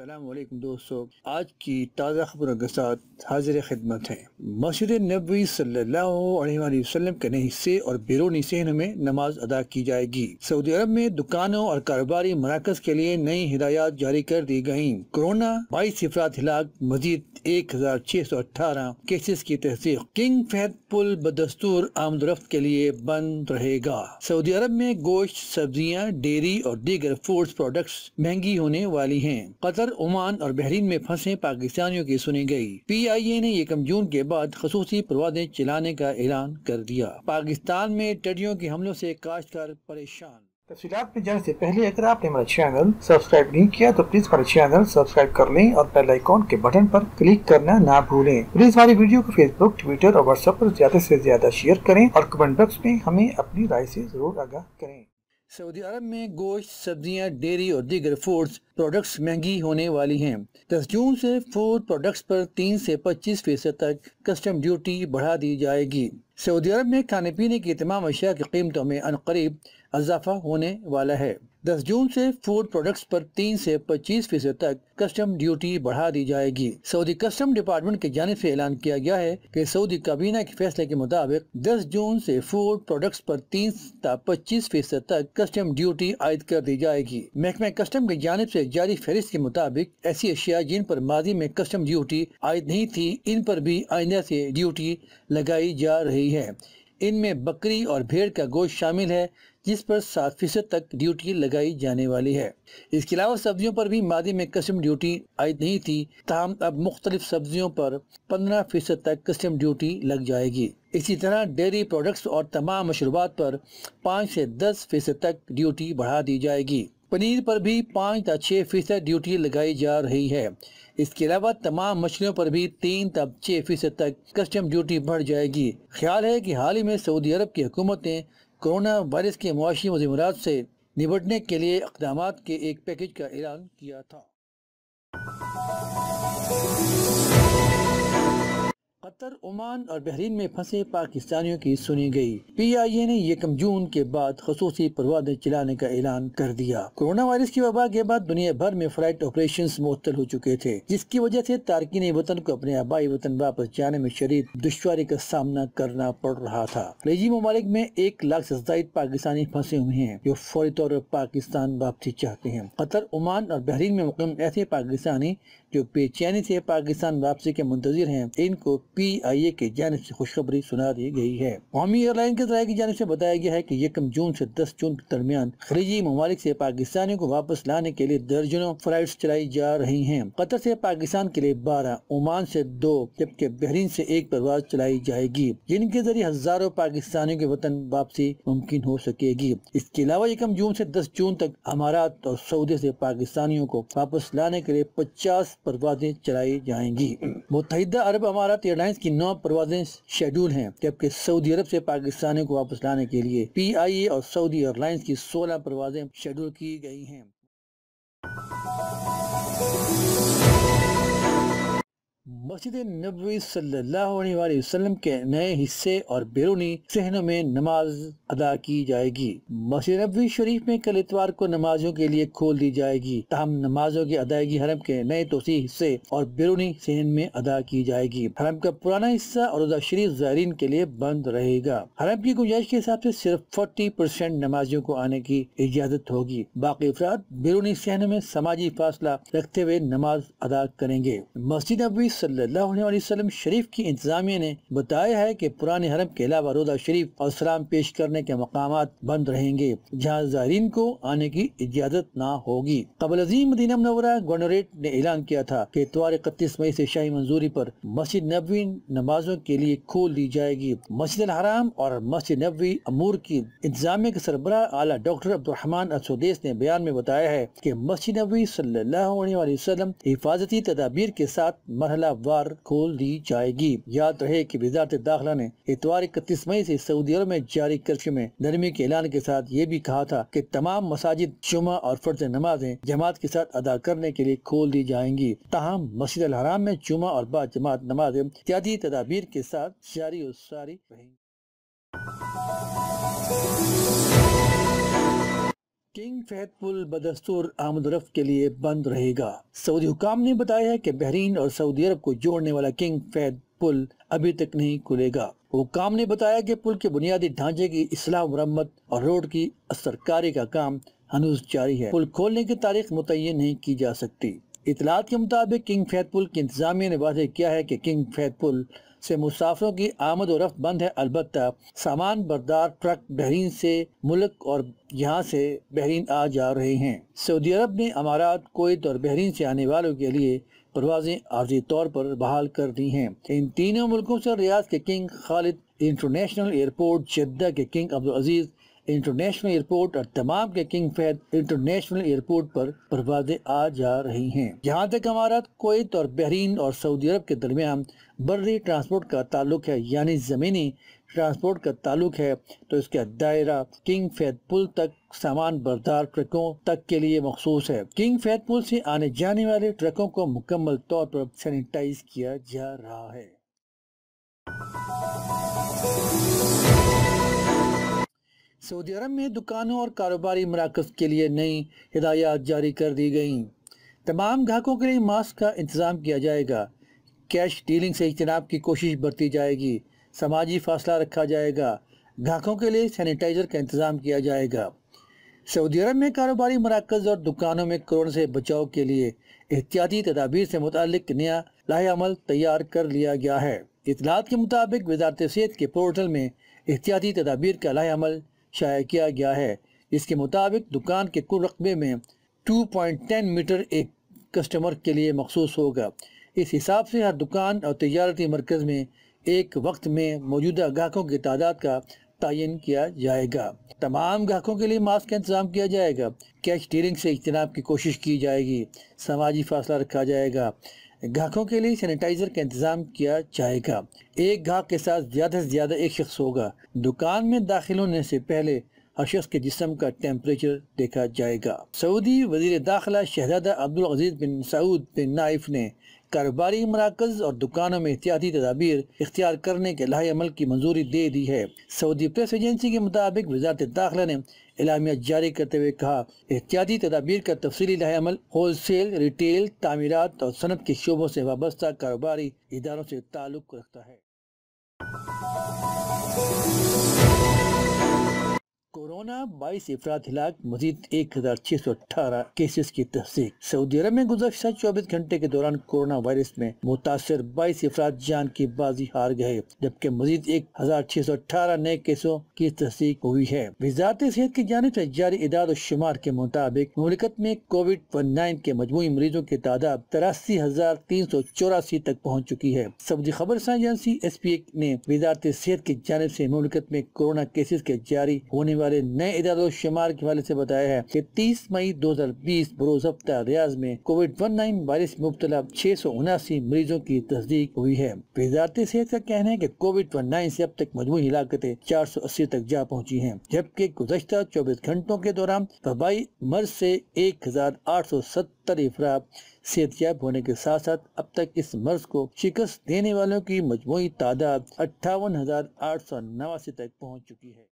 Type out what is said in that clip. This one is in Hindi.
असलम दोस्तों आज की ताज़ा खबरों के साथ हाजिर खिदमत है मस्जिद नबी वसल्लम के हिस्से और बिरून हिस्से में नमाज अदा की जाएगी सऊदी अरब में दुकानों और कारोबारी मराकज के लिए नई हिदायत जारी कर दी गयी कोरोना बाईस अफराद हिलाक मजीद एक हजार छह सौ अठारह केसेस की तहसीक किंग फैद पुल बदस्तूर आमदरफ्त के लिए बंद रहेगा सऊदी अरब में गोश्त सब्जियाँ डेयरी और दीगर फूड प्रोडक्ट्स महंगी होने वाली है कतर कतर ओमान और बहरीन में फंसे पाकिस्तानियों की सुनी गई पी आई ए ने एक जून के बाद खसूसी परवादे चलाने का ऐलान कर दिया पाकिस्तान में टडियों के हमलों से काश्तकार परेशान तफी में जाने से पहले अगर आपने हमारा चैनल सब्सक्राइब नहीं किया तो प्लीज हमारा चैनल सब्सक्राइब कर लें और बेल आइकॉन के बटन पर क्लिक करना ना भूलें प्लीज हमारी वीडियो को फेसबुक ट्विटर और व्हाट्सएप पर ज्यादा से ज्यादा शेयर करें और कमेंट बॉक्स में हमें अपनी राय से जरूर आगाह करें सऊदी अरब में गोश्त सब्जियां डेयरी और दीगर फूड प्रोडक्ट्स महंगी होने वाली हैं दस जून से फूड प्रोडक्ट्स पर तीन से पच्चीस फीसद तक कस्टम ड्यूटी बढ़ा दी जाएगी सऊदी अरब में खाने पीने की तमाम अशिया की कीमतों में अनकरीब इजाफा होने वाला है 10 जून से फूड प्रोडक्ट्स पर 3 से 25 फीसद तक कस्टम ड्यूटी बढ़ा दी जाएगी सऊदी कस्टम डिपार्टमेंट की जानब ऐसी ऐलान किया गया है कि सऊदी काबीना के फैसले के मुताबिक 10 जून से फूड प्रोडक्ट्स पर 3 पच्चीस फीसद तक कस्टम ड्यूटी आयद कर दी जाएगी महकमा कस्टम की जानब ऐसी जारी फहरिस्त के मुताबिक ऐसी अशिया जिन पर माजी में कस्टम ड्यूटी आयद नहीं थी इन पर भी आइंदा ऐसी ड्यूटी लगाई जा रही है इनमें बकरी और भेड़ का गोश्त शामिल है जिस पर सात फीसद तक ड्यूटी लगाई जाने वाली है इसके अलावा सब्जियों पर भी मादी में कस्टम ड्यूटी आई नहीं थी तहम अब मुख्तलिफ सब्जियों पर पंद्रह फीसद तक कस्टम ड्यूटी लग जाएगी इसी तरह डेयरी प्रोडक्ट्स और तमाम मशरूबात पर पाँच से दस फीसद तक ड्यूटी बढ़ा दी जाएगी पनीर पर भी पाँच या छः फीसद ड्यूटी लगाई जा रही है इसके अलावा तमाम मछलियों पर भी तीन तब छः फीसद तक कस्टम ड्यूटी बढ़ जाएगी ख्याल है कि हाल ही में सऊदी अरब की हुकूमत ने कोरोना वायरस के मुआशी मजमरात से निपटने के लिए इकदाम के एक पैकेज का ऐलान किया था खासकर ओमान और बहरीन में फंसे पाकिस्तानियों की सुनी गई पीआईए ने यकम जून के बाद खसूसी परवादे चलाने का ऐलान कर दिया कोरोना वायरस की वबा के बाद दुनिया भर में फ्लाइट ऑपरेशन मुत्तल हो चुके थे जिसकी वजह से तारकिन वतन को अपने आबाई वतन वापस जाने में शरीर दुशारी का सामना करना पड़ रहा था रजी ममालिक में एक लाख ऐसी जायद पाकिस्तानी फंसे हुए हैं जो फौरी तौर पर पाकिस्तान वापसी चाहते हैं कतर ओमान और बहरीन में मुकम ऐसे पाकिस्तानी जो बेचैनी से पाकिस्तान वापसी के मुंतजर हैं इनको पी आई ए की जानब ऐसी खुशखबरी सुना दी गई है कौमी एयरलाइन के जरा की जानब ऐसी बताया गया है की यकम जून ऐसी दस जून के दरमियान खरीजी ममालिक ऐसी पाकिस्तानियों को वापस लाने के लिए दर्जनों फ्लाइट चलाई जा रही है कतर ऐसी पाकिस्तान के लिए बारह ओमान ऐसी दो जबकि बहरीन ऐसी एक परवाज चलाई जाएगी जिनके जरिए हजारों पाकिस्तानियों के वतन वापसी मुमकिन हो सकेगी इसके अलावा यकम जून ऐसी दस जून तक अमारात और सऊदी ऐसी पाकिस्तानियों को वापस लाने के लिए पचास परवाजें चलाई जाएंगी मुतहदा अरब अमारात एयरलाइंस की नौ परवाजें शेड्यूल हैं जबकि सऊदी अरब से पाकिस्तानी को वापस लाने के लिए पी आई ए और सऊदी एयरलाइंस की सोलह परवाजें शेड्यूल की गई हैं मस्जिद नबी वसल्लम के नए हिस्से और बैरूनी सहनों में नमाज अदा की जाएगी मस्जिद नबी शरीफ में कल इतवार को नमाजों के लिए खोल दी जाएगी तहम नमाजों की अदायगी हरम के नए तोसी हिस्से और बैरूनी सहन में अदा की जाएगी हरम का पुराना हिस्सा और रोजा शरीफ जायरीन के लिए बंद रहेगा हरम की गुंजाइश के हिसाब से सिर्फ फोर्टी परसेंट नमाजियों को आने की इजाजत होगी बाकी अफराद बैरूनी सहनों में समाजी फासला रखते हुए नमाज अदा करेंगे मस्जिद नबी सल्लाम शरीफ की इंतजामिया ने बताया है की पुराने हरम के अलावा रोजा शरीफ और सलाम पेश करने के मकाम बंद रहेंगे जहाँ जायरीन को आने की इजाज़त न होगी कबल अजीम मदीना मनवरा गवर्नरेट ने ऐलान किया था कि इतवार इकतीस मई ऐसी शाही मंजूरी आरोप मस्जिद नबी नमाजों के लिए खोल दी जाएगी मस्जिद हराम और मस्जिद नबी अमूर की इंतजामिया के सरबरा आला डॉक्टर अब्दुलरहमान असोदेस ने बयान में बताया है की मस्जिद नबी सल्लाम हिफाजती तदाबीर के साथ मरहल बार खोल दी जाएगी याद रहे कि वजारत दाखिला ने इतवार इकतीस मई से सऊदी अरब में जारी कर्फ्यू में नरमी के ऐलान के साथ ये भी कहा था कि तमाम मसाजिद जुमा और फर्ज नमाजें जमात के साथ अदा करने के लिए खोल दी जाएंगी तहम मस्जिद हराम में जुमा और बाद जमात नमाजें इत्यादि तदाबीर के साथ जारी और सारी रहेंगी किंग फैद पुल बदस्तूर आमदरफ के लिए बंद रहेगा सऊदी हुकाम ने बताया है कि बहरीन और सऊदी अरब को जोड़ने वाला किंग फैद पुल अभी तक नहीं खुलेगा हुकाम ने बताया कि पुल के बुनियादी ढांचे की इसलाह मरम्मत और रोड की असरकारी का काम हनूज जारी है पुल खोलने की तारीख मुतय नहीं की जा सकती इतलात के मुताबिक किंग फैद पुल की इंतजामिया ने वादे किया है कि किंग फैद पुल से मुसाफिरों की आमद और रफ्त बंद है अलबत् सामान बरदार ट्रक बहरीन से मुल्क और यहाँ से बहरीन आ जा रहे हैं सऊदी अरब ने अमारात कोत और बहरीन से आने वालों के लिए परवाजें आर्जी तौर पर बहाल कर दी हैं इन तीनों मुल्कों से रियाज के King Khalid International Airport Jeddah के King Abdul Aziz International Airport और तमाम के किंग फैद इंटरनेशनल एयरपोर्ट पर परवाजे आ जा रही हैं यहाँ तक हमारा कोत और बहरीन और सऊदी अरब के दरमियान बर्री ट्रांसपोर्ट का ताल्लुक है यानी ज़मीनी ट्रांसपोर्ट का ताल्लुक है तो इसका दायरा किंग फैद पुल तक सामान बरदार ट्रकों तक के लिए मखसूस है किंग फैद पुल से आने जाने वाले ट्रकों को मुकम्मल तौर पर सैनिटाइज किया जा रहा है सऊदी अरब में दुकानों और कारोबारी मराकज़ के लिए नई हिदायत जारी कर दी गई तमाम ग्राहकों के लिए मास्क का इंतज़ाम किया जाएगा कैश डीलिंग से इजनाब की कोशिश बरती जाएगी समाजी फासला रखा जाएगा ग्राहकों के लिए सैनिटाइज़र का इंतज़ाम किया जाएगा सऊदी अरब में कारोबारी मराकज़ और दुकानों में कोरोना से बचाव के लिए एहतियाती तदाबीर से मुतल नया लाहेमल तैयार कर लिया गया है इतलात के मुताबिक वजारत सेहत के पोर्टल में एहतियाती तदाबीर का लाहेमल शाया किया गया है इसके मुताबिक दुकान के कुल रकबे में 2.10 मीटर एक कस्टमर के लिए मखसूस होगा इस हिसाब से हर दुकान और तजारती मरकज़ में एक वक्त में मौजूदा ग्राहकों की तादाद का तयन किया जाएगा तमाम ग्राहकों के लिए मास्क का इंतजाम किया जाएगा कैश डीलिंग से इजनाब की कोशिश की जाएगी समाजी फासला रखा जाएगा ग्राहकों के लिए सैनिटाइजर का इंतजाम किया जाएगा एक ग्राहक के साथ ज्यादा से ज्यादा एक शख्स होगा दुकान में दाखिल होने से पहले हर शख्स के जिसम का टेम्परेचर देखा जाएगा सऊदी वजीर दाखिला शहजादा Abdul Aziz bin Saud bin Nayef ने कारोबारी मराकज और दुकानों में एहतियाती तदाबीर इख्तियार करने के लाही अमल की मंजूरी दे दी है सऊदी प्रेस एजेंसी के मुताबिक वजारत दाखिला ने इलामिया जारी करते हुए कहा एहतियाती तदाबीर का तफसली लाही अमल होल सेल रिटेल तमीरत और सनत के शोबों से वाबस्ता कारोबारी इदारों से ताल्लुक़ रखता है कोरोना 22 अफराद हिलाक मजीद एक हजार छह सौ अठारह केसेस की तस्दीक सऊदी अरब में गुजशत चौबीस घंटे के दौरान कोरोना वायरस में मुतासर बाईस अफराद जान की बाजी हार गए जबकि मजीद एक हजार छह सौ अठारह नए केसों की तस्दीक हुई है वजारत सेहत की जानब ऐसी जारी इदाद शुमार के मुताबिक ममलिकत में कोविड नाइन के मजमू मरीजों की तादाद तिरासी हजार तीन सौ चौरासी तक पहुँच चुकी है सऊदी खबर एजेंसी एस पी ए ने वजारत सेहत की जानब ऐसी ममलिकत में कोरोना केसेज के जारी होने वाले वाले नए इदारों शुमार के हवाले ऐसी बताया है की तीस मई दो बीस बरोज हफ्ता रियाज में कोविड नाइन वायरस मुबतला छह सौ उनासी मरीजों की तस्दीक हुई है वजारती सेहत का कहना है की कोविड नाइन ऐसी अब तक मजमू हिलाकतें चार सौ अस्सी तक जा पहुँची है जबकि गुजशत चौबीस घंटों के दौरान वबाई मर्ज ऐसी एक हजार आठ सौ सत्तर अफरा सेहतियाब होने के साथ साथ अब तक इस मर्ज को शिकस्त देने वालों की मजमू तादाद अट्ठावन हजार आठ सौ नवासी तक पहुँच चुकी है